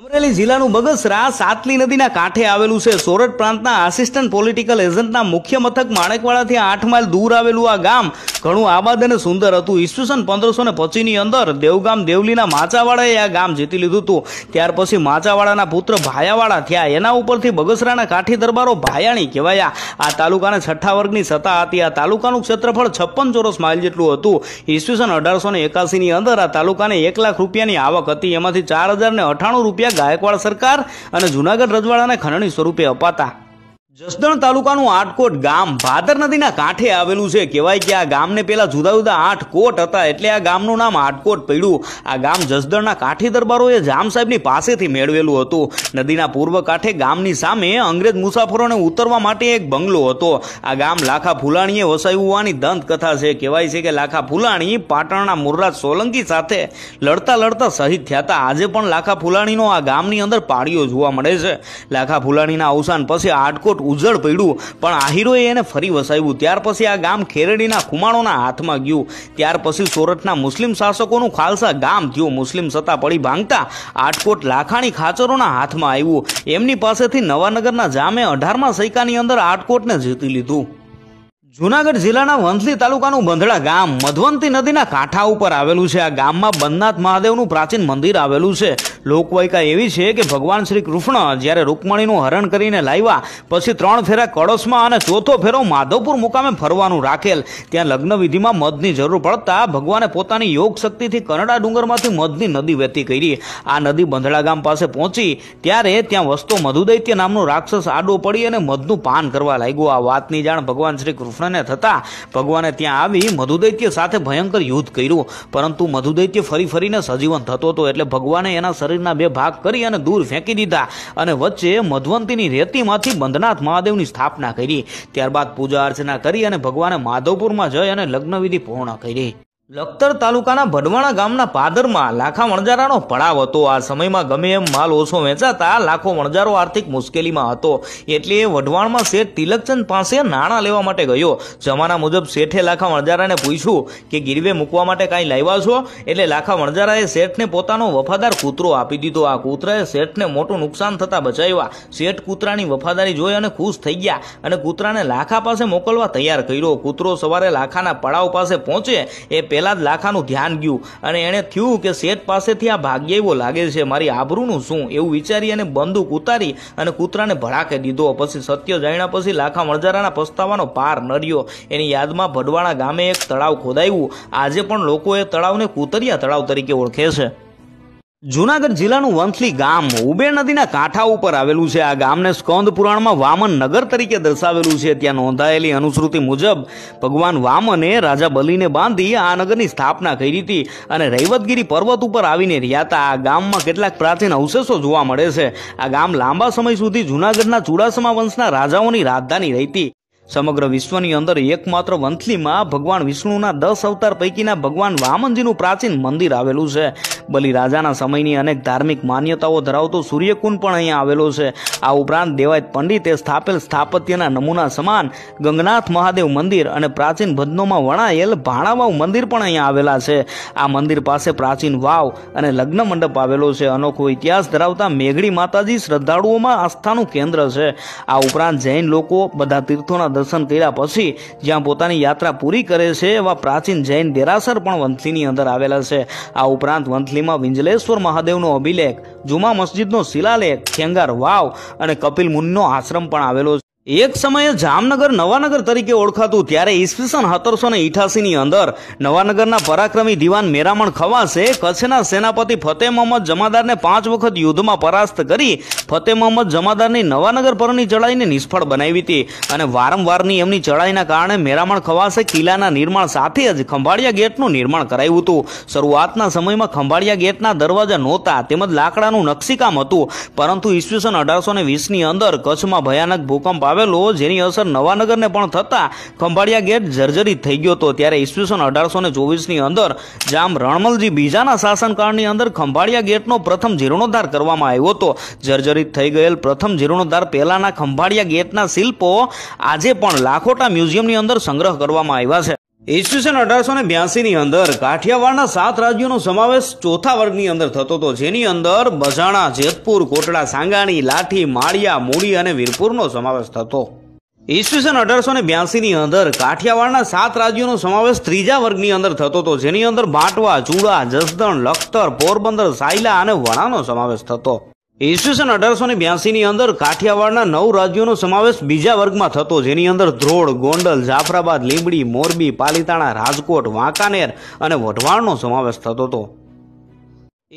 અમરેલી જિલ્લાનું બગસરા સાતલી નદીના કાંઠે આવેલું છે સોરઠ પ્રાંતના આસિસ્ટન્ટ પોલિટિકલ એજન્ટના મુખ્ય મથક માણેકવાડાથી આઠ માઇલ દૂર આવેલું આ ગામ ઘણું આબાદ અને સુંદર હતું ઈસવીસન પંદરસો ને પચીની અંદર દેવગામ દેવલીના માચાવાળાએ આ ગામ જીતી લીધું હતું ત્યાર પછી માચાવાળાના પુત્ર ભાયાવાળા થયા એના ઉપરથી બગસરાના કાઠી દરબારો ભાયાણી કહેવાયા આ તાલુકાને છઠ્ઠા વર્ગની સત્તા હતી આ તાલુકાનું ક્ષેત્રફળ છપ્પન ચોરસ માઇલ જેટલું હતું ઈસવીસન અઢારસો ને એકાસીની અંદર આ તાલુકાને એક લાખ રૂપિયાની આવક હતી એમાંથી ચાર હજાર ને અઠાણું રૂપિયા ગાયકવાડ સરકાર અને જૂનાગઢ રજવાડાને ખનણી સ્વરૂપે અપાતા જસદણ તાલુકાનું આઠકોટ ગામ ભાદર નદીના કાંઠે આવેલું છે કહેવાય કે આ ગામને પહેલા જુદા જુદા આઠ કોટ હતા એટલે આ ગામનું નામ આટકોટ પડ્યું આ ગામ જસદણના કાંઠી દરબારોએ જામ સાહેબની પાસેથી મેળવેલું હતું નદીના પૂર્વ કાંઠે ગામની સામે અંગ્રેજ મુસાફરોને ઉતરવા માટે એક બંગલો હતો આ ગામ લાખા ફુલાણીએ વસાયું હોવાની દંતકથા છે કહેવાય છે કે લાખા ફુલાણી પાટણના મુરરાજ સોલંકી સાથે લડતા લડતા શહીદ થયા હતા આજે પણ લાખા ફુલાણીનો આ ગામની અંદર પાળીઓ જોવા મળે છે લાખા ફુલાણીના અવસાન પછી આઠકોટ કોટ ઉજળ પડ્યું પણ આહિરોએ એને ફરી વસાવ્યું ત્યાર પછી આ ગામ ખેરડીના ખુમાણોના હાથમાં ગયું ત્યાર પછી સોરઠના મુસ્લિમ શાસકોનું ખાલસા ગામ થયો મુસ્લિમ સત્તા પડી ભાંગતા આટકોટ લાખાણી ખાચરોના હાથમાં આવ્યું એમની પાસેથી નવાનગરના જામે અઢારમા સૈકાની અંદર આટકોટને જીતી લીધું જુનાગઢ જિલ્લાના વંથલી તાલુકાનું બંધડા ગામ મધવંતી નદીના કાંઠા ઉપર આવેલું છે આ ગામમાં બંદનાથ મહાદેવનું પ્રાચીન મંદિર આવેલું છે લોકવાયકા એવી છે કે ભગવાન શ્રી કૃષ્ણ જ્યારે રૂકમણીનું હરણ કરીને લાવ્યા પછી ત્રણ ફેરા કળશમાં અને ચોથો ફેરો માધવપુર મુકામે ફરવાનું રાખેલ ત્યાં લગ્નવિધિમાં મધની જરૂર પડતા ભગવાને પોતાની યોગ શક્તિથી કનડા ડુંગરમાંથી મધની નદી વહેતી કરી આ નદી બંધડા ગામ પાસે પહોંચી ત્યારે ત્યાં વસતો મધુદૈત્ય નામનો રાક્ષસ આડો પડી અને મધનું પાન કરવા લાગ્યું આ વાતની જાણ ભગવાન શ્રી કૃષ્ણ પ્રસન્ન થતા ભગવાને ત્યાં આવી મધુદૈત્ય સાથે ભયંકર યુદ્ધ કર્યું પરંતુ મધુદૈત્ય ફરી ફરીને સજીવન થતો હતો એટલે ભગવાને એના શરીરના બે ભાગ કરી અને દૂર ફેંકી દીધા અને વચ્ચે મધવંતીની રેતીમાંથી બંધનાથ મહાદેવની સ્થાપના કરી ત્યારબાદ પૂજા અર્ચના કરી અને ભગવાને માધવપુરમાં જઈ અને લગ્નવિધિ પૂર્ણ કરી લખતર તાલુકાના ભડવાણા ગામના પાદરમાં લાખા વણજારાનો પડાવ હતો આ સમયમાં ગમે એમ માલ ઓછો વેચાતા લાખો વણજારો આર્થિક મુશ્કેલીમાં હતો એટલે એ વઢવાણમાં શેઠ તિલકચંદ પાસે નાણાં લેવા માટે ગયો જમાના મુજબ શેઠે લાખા વણજારાને પૂછ્યું કે ગીરવે મૂકવા માટે કાંઈ લાવ્યા છો એટલે લાખા વણજારાએ શેઠને પોતાનો વફાદાર કૂતરો આપી દીધો આ કૂતરાએ શેઠને મોટું નુકસાન થતાં બચાવ્યા શેઠ કૂતરાની વફાદારી જોઈ અને ખુશ થઈ ગયા અને કૂતરાને લાખા પાસે મોકલવા તૈયાર કર્યો કૂતરો સવારે લાખાના પડાવ પાસે પહોંચે એ પહેલાં જ લાખાનું ધ્યાન ગયું અને એણે થયું કે શેઠ પાસેથી આ ભાગ્ય એવો લાગે છે મારી આબરૂનું શું એવું વિચારી અને બંદૂક ઉતારી અને કૂતરાને ભડાકે દીધો પછી સત્ય જાણ્યા પછી લાખા વણજારાના પસ્તાવાનો પાર નડ્યો એની યાદમાં ભડવાણા ગામે એક તળાવ ખોદાવ્યું આજે પણ લોકો એ તળાવને કૂતરિયા તળાવ તરીકે ઓળખે છે જુનાગઢ જિલ્લાનું વંથલી ગામ ઉબેર નદીના કાંઠા ઉપર આવેલું છે આ ગામને સ્કંદ પુરાણમાં વામન નગર તરીકે દર્શાવેલું છે ત્યાં નોંધાયેલી અનુશ્રુતિ મુજબ ભગવાન વામને રાજા બલીને બાંધી આ નગરની સ્થાપના કરી હતી અને રૈવતગીરી પર્વત ઉપર આવીને રહ્યા હતા આ ગામમાં કેટલાક પ્રાચીન અવશેષો જોવા મળે છે આ ગામ લાંબા સમય સુધી જુનાગઢના ચુડાસમા વંશના રાજાઓની રાજધાની રહી હતી સમગ્ર વિશ્વની અંદર એકમાત્ર વંથલીમાં ભગવાન વિષ્ણુના દસ અવતાર પૈકીના ભગવાન વામનજીનું પ્રાચીન મંદિર આવેલું છે બલિરાજાના સમયની અનેક ધાર્મિક માન્યતાઓ ધરાવતો સૂર્યકુંડ પણ અહીંયા આવેલો છે આ ઉપરાંત દેવાયત પંડિતે સ્થાપેલ સ્થાપત્યના નમૂના સમાન ગંગનાથ મહાદેવ મંદિર અને પ્રાચીન ભદનોમાં વણાયેલ ભાણાવાવ મંદિર પણ અહીંયા આવેલા છે આ મંદિર પાસે પ્રાચીન વાવ અને લગ્ન મંડપ આવેલો છે અનોખો ઇતિહાસ ધરાવતા મેઘડી માતાજી શ્રદ્ધાળુઓમાં આસ્થાનું કેન્દ્ર છે આ ઉપરાંત જૈન લોકો બધા તીર્થોના દર્શન કર્યા પછી જ્યાં પોતાની યાત્રા પૂરી કરે છે એવા પ્રાચીન જૈન દેરાસર પણ વંથલીની અંદર આવેલા છે આ ઉપરાંત વંથલીમાં વિંજલેશ્વર મહાદેવનો અભિલેખ જુમા મસ્જિદનો શિલાલેખ ખેંગાર વાવ અને કપિલ મુનિનો આશ્રમ પણ આવેલો છે એક સમયે જામનગર નવાનગર તરીકે ઓળખાતું ત્યારે ઈસવીસન સત્તરસો ને ઇઠાસીની અંદર નવાનગરના પરાક્રમી દિવાન મેરામણ ખવાસે કચ્છના સેનાપતિ ફતેહ મોહમ્મદ જમાદારને પાંચ વખત યુદ્ધમાં પરાસ્ત કરી ફતેહ મોહમ્મદ જમાદારની નવાનગર પરની ચડાઈને નિષ્ફળ બનાવી હતી અને વારંવારની એમની ચડાઈના કારણે મેરામણ ખવાસે કિલ્લાના નિર્માણ સાથે જ ખંભાળિયા ગેટનું નિર્માણ કરાયું હતું શરૂઆતના સમયમાં ખંભાળિયા ગેટના દરવાજા નહોતા તેમજ લાકડાનું નકશીકામ હતું પરંતુ ઈસવીસન અઢારસો ને વીસની અંદર કચ્છમાં ભયાનક ભૂકંપ આવેલો જેની અસર નવાનગરને પણ થતાં ખંભાળિયા ગેટ જર્જરિત થઈ ગયો હતો ત્યારે ઈસવીસન અઢારસો ને ચોવીસની અંદર જામ રણમલજી બીજાના શાસનકાળની અંદર ખંભાળિયા ગેટનો પ્રથમ જીર્ણોદ્ધાર કરવામાં આવ્યો હતો જર્જરિત થઈ ગયેલ પ્રથમ જીર્ણોદ્ધાર પહેલાના ખંભાળિયા ગેટના શિલ્પો આજે પણ લાખોટા મ્યુઝિયમની અંદર સંગ્રહ કરવામાં આવ્યા છે ઈસવીસન અઢારસો ને બ્યાસીની અંદર કાઠિયાવાડના સાત રાજ્યોનો સમાવેશ ચોથા વર્ગની અંદર થતો હતો જેની અંદર બજાણા જેતપુર કોટડા સાંગાણી લાઠી માળિયા મૂડી અને વીરપુરનો સમાવેશ થતો ઈસવીસન અઢારસો ને બ્યાસીની અંદર કાઠિયાવાડના સાત રાજ્યોનો સમાવેશ ત્રીજા વર્ગની અંદર થતો હતો જેની અંદર બાટવા ચૂડા જસદણ લખતર પોરબંદર સાયલા અને વણાનો સમાવેશ થતો ઈસવીસન અઢારસો ને બ્યાસીની અંદર કાઠિયાવાડના નવ રાજ્યોનો સમાવેશ બીજા વર્ગમાં થતો જેની અંદર ધ્રોળ ગોંડલ જાફરાબાદ લીંબડી મોરબી પાલિતાણા રાજકોટ વાંકાનેર અને વઢવાણનો સમાવેશ થતો હતો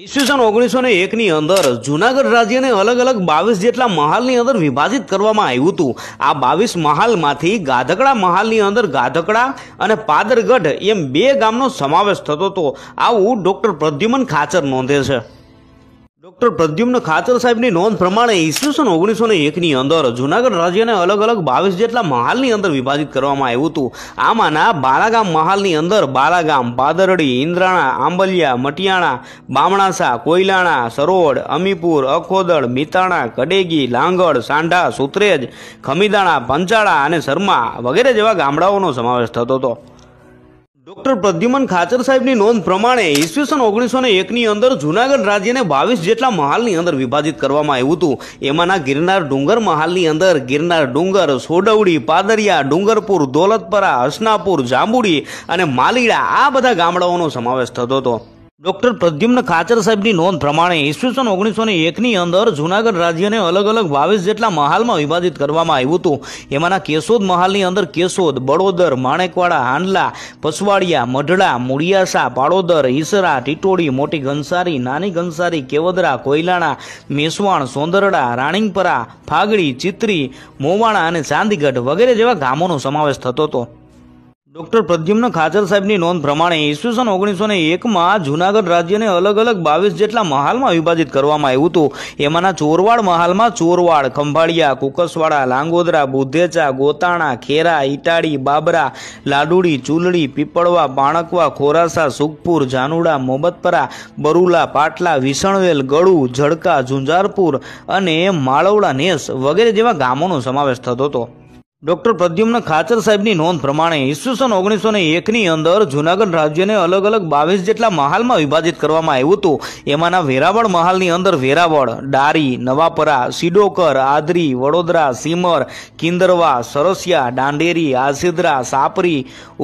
ઈસવીસન ઓગણીસો ને એકની અંદર જૂનાગઢ રાજ્યને અલગ અલગ બાવીસ જેટલા મહાલની અંદર વિભાજિત કરવામાં આવ્યું હતું આ બાવીસ મહાલમાંથી ગાધકડા મહાલની અંદર ગાધકડા અને પાદરગઢ એમ બે ગામનો સમાવેશ થતો હતો આવું ડૉક્ટર પ્રદ્યુમન ખાચર નોંધે છે ડોક્ટર પ્રદ્યુમ્ન ખાચર સાહેબની નોંધ પ્રમાણે ઈસવીસન ઓગણીસો ને એકની અંદર જૂનાગઢ રાજ્યને અલગ અલગ બાવીસ જેટલા મહાલની અંદર વિભાજિત કરવામાં આવ્યું હતું આમાંના બાલાગામ મહાલની અંદર બાલાગામ પાદરડી ઇન્દ્રાણા આંબલિયા મટિયાણા બામણાસા કોઈલાણા સરોડ અમીપુર અખોદળ મિતાણા કડેગી લાંગડ સાંઢા સુત્રેજ ખમીદાણા પંચાળા અને શર્મા વગેરે જેવા ગામડાઓનો સમાવેશ થતો હતો ડોક્ટર પ્રદ્યુમન ખાચર સાહેબની નોંધ પ્રમાણે ઈસવીસન ઓગણીસો ને એકની અંદર જૂનાગઢ રાજ્યને બાવીસ જેટલા મહાલની અંદર વિભાજિત કરવામાં આવ્યું હતું એમાંના ગિરનાર ડુંગર મહાલની અંદર ગિરનાર ડુંગર સોડવડી પાદરિયા ડુંગરપુર દોલતપરા હસનાપુર જાંબુડી અને માલીડા આ બધા ગામડાઓનો સમાવેશ થતો હતો ડોક્ટર પ્રદ્યુમ્ન ખાચર સાહેબની નોંધ પ્રમાણે ઈસવીસન ઓગણીસો ને એકની અંદર જૂનાગઢ રાજ્યને અલગ અલગ બાવીસ જેટલા મહાલમાં વિભાજિત કરવામાં આવ્યું હતું એમાંના કેશોદ મહાલની અંદર કેશોદ બડોદર માણેકવાડા હાંડલા પસવાડિયા મઢડા મુળિયાસા પાડોદર ઈસરા ટીટોડી મોટી ઘનસારી નાની ઘનસારી કેવદરા કોયલાણા મેસવાણ સોંદરડા રાણીંગપરા ફાગડી ચિત્રી મોવાણા અને ચાંદીગઢ વગેરે જેવા ગામોનો સમાવેશ થતો હતો ડોક્ટર પ્રદ્યુમ્ન ખાચર સાહેબની નોંધ પ્રમાણે ઈસવીસન ઓગણીસો ને એકમાં જૂનાગઢ રાજ્યને અલગ અલગ બાવીસ જેટલા મહાલમાં વિભાજિત કરવામાં આવ્યું હતું એમાંના ચોરવાડ મહાલમાં ચોરવાડ ખંભાળિયા કુકસવાડા લાંગોદરા બુધેચા ગોતાણા ખેરા ઇટાળી બાબરા લાડુડી ચૂલડી પીપળવા પાણકવા ખોરાસા સુખપુર જાનુડા મોબતપરા બરુલા પાટલા વિસણવેલ ગળુ ઝડકા ઝુંઝારપુર અને માળવડા નેસ વગેરે જેવા ગામોનો સમાવેશ થતો હતો ડોક્ટર પ્રદ્યુમ્ન ખાચર સાહેબની નોંધ પ્રમાણે ઈસવીસન ઓગણીસો ને એકની અંદર જૂનાગઢ રાજ્યને અલગ અલગ બાવીસ જેટલા મહાલમાં વિભાજિત કરવામાં આવ્યું હતું એમાંના વેરાવળ મહાલની અંદર વેરાવળ ડારી નવાપરા સિડોકર આદરી વડોદરા સીમર કિંદરવા સરસિયા દાંડેરી આસિદ્રા સાપરી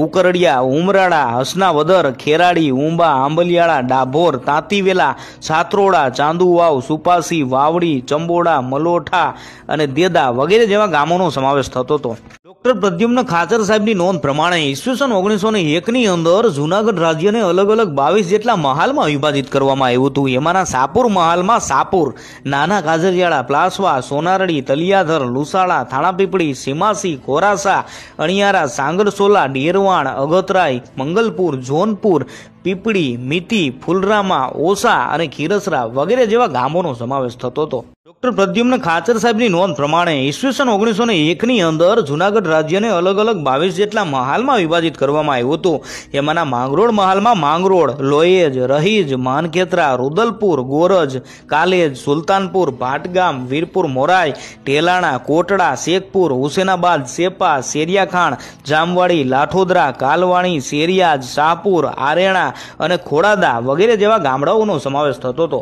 ઉકરડિયા ઉમરાળા હસનાવદર ખેરાડી ઉંબા આંબલિયાળા ડાભોર તાંતીવેલા સાત્રોડા ચાંદુવાવ સુપાસી વાવડી ચંબોડા મલોઠા અને દેદા વગેરે જેવા ગામોનો સમાવેશ થતો હતો હતો ડોક્ટર પ્રદ્યુમ્ન ખાચર સાહેબની નોંધ પ્રમાણે ઈસવીસન ઓગણીસો ને એકની અંદર જૂનાગઢ રાજ્યને અલગ અલગ બાવીસ જેટલા મહાલમાં વિભાજિત કરવામાં આવ્યું હતું એમાંના સાપુર મહાલમાં સાપુર નાના કાજરિયાળા પ્લાસવા સોનારડી તલિયાધર લુસાળા થાણાપીપળી સીમાસી ખોરાસા અણિયારા સાંગરસોલા ડેરવાણ અગતરાય મંગલપુર જોનપુર પીપળી મીતી ફુલરામા ઓસા અને ખીરસરા વગેરે જેવા ગામોનો સમાવેશ થતો હતો ડોક્ટર પ્રદ્યુમ્ન ખાચર સાહેબની નોંધ પ્રમાણે ઈસવીસન ઓગણીસો ને એકની અંદર જૂનાગઢ રાજ્યને અલગ અલગ બાવીસ જેટલા મહાલમાં વિભાજિત કરવામાં આવ્યું હતું એમાંના માંગરોળ મહાલમાં માંગરોળ લોયેજ રહીજ માનખેતરા રુદલપુર ગોરજ કાલેજ સુલતાનપુર ભાટગામ વીરપુર મોરાઈ ટેલાણા કોટડા શેખપુર હુસેનાબાદ સેપા શેરિયાખાણ જામવાડી લાઠોદરા કાલવાણી શેરિયાજ શાહપુર આરેણા અને ખોડાદા વગેરે જેવા ગામડાઓનો સમાવેશ થતો હતો